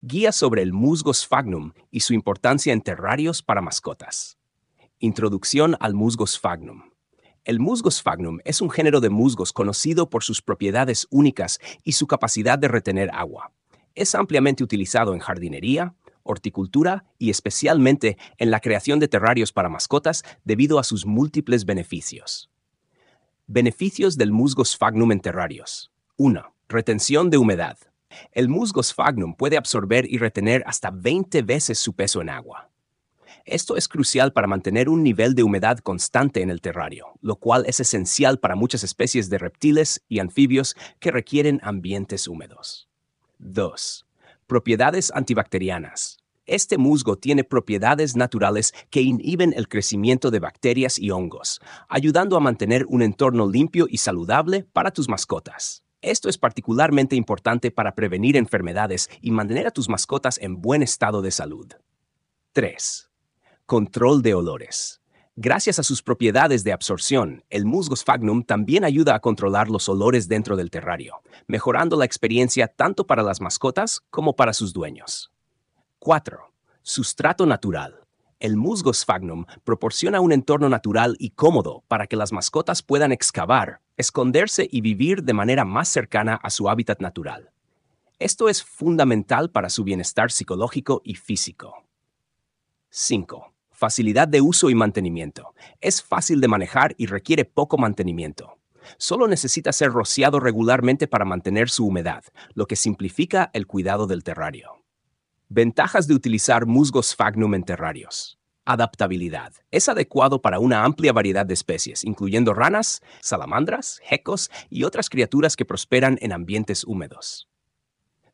guía sobre el musgo sphagnum y su importancia en terrarios para mascotas. Introducción al musgo sphagnum. El musgo sphagnum es un género de musgos conocido por sus propiedades únicas y su capacidad de retener agua. Es ampliamente utilizado en jardinería, horticultura y especialmente en la creación de terrarios para mascotas debido a sus múltiples beneficios. Beneficios del musgo sphagnum en terrarios. 1. Retención de humedad. El musgo sphagnum puede absorber y retener hasta 20 veces su peso en agua. Esto es crucial para mantener un nivel de humedad constante en el terrario, lo cual es esencial para muchas especies de reptiles y anfibios que requieren ambientes húmedos. 2. Propiedades antibacterianas. Este musgo tiene propiedades naturales que inhiben el crecimiento de bacterias y hongos, ayudando a mantener un entorno limpio y saludable para tus mascotas. Esto es particularmente importante para prevenir enfermedades y mantener a tus mascotas en buen estado de salud. 3. Control de olores. Gracias a sus propiedades de absorción, el musgo sphagnum también ayuda a controlar los olores dentro del terrario, mejorando la experiencia tanto para las mascotas como para sus dueños. 4. Sustrato natural. El musgo sphagnum proporciona un entorno natural y cómodo para que las mascotas puedan excavar, esconderse y vivir de manera más cercana a su hábitat natural. Esto es fundamental para su bienestar psicológico y físico. 5. Facilidad de uso y mantenimiento. Es fácil de manejar y requiere poco mantenimiento. Solo necesita ser rociado regularmente para mantener su humedad, lo que simplifica el cuidado del terrario. Ventajas de utilizar musgos fagnum en terrarios. Adaptabilidad. Es adecuado para una amplia variedad de especies, incluyendo ranas, salamandras, gecos y otras criaturas que prosperan en ambientes húmedos.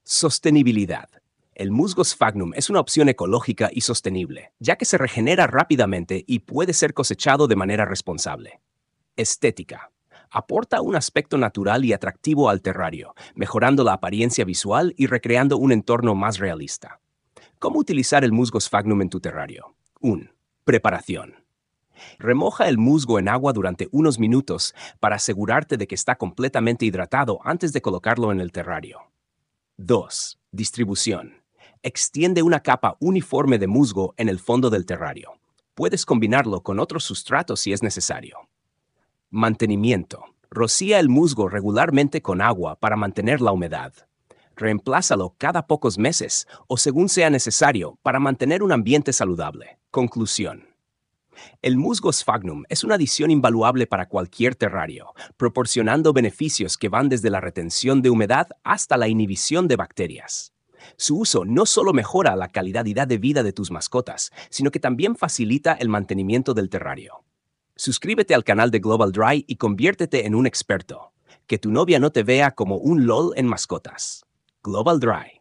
Sostenibilidad. El musgos fagnum es una opción ecológica y sostenible, ya que se regenera rápidamente y puede ser cosechado de manera responsable. Estética. Aporta un aspecto natural y atractivo al terrario, mejorando la apariencia visual y recreando un entorno más realista. ¿Cómo utilizar el musgo sphagnum en tu terrario? 1. Preparación. Remoja el musgo en agua durante unos minutos para asegurarte de que está completamente hidratado antes de colocarlo en el terrario. 2. Distribución. Extiende una capa uniforme de musgo en el fondo del terrario. Puedes combinarlo con otros sustratos si es necesario. Mantenimiento. Rocía el musgo regularmente con agua para mantener la humedad reemplázalo cada pocos meses o según sea necesario para mantener un ambiente saludable. Conclusión. El musgo sphagnum es una adición invaluable para cualquier terrario, proporcionando beneficios que van desde la retención de humedad hasta la inhibición de bacterias. Su uso no solo mejora la calidad de vida de tus mascotas, sino que también facilita el mantenimiento del terrario. Suscríbete al canal de Global Dry y conviértete en un experto. Que tu novia no te vea como un LOL en mascotas. Global Dry.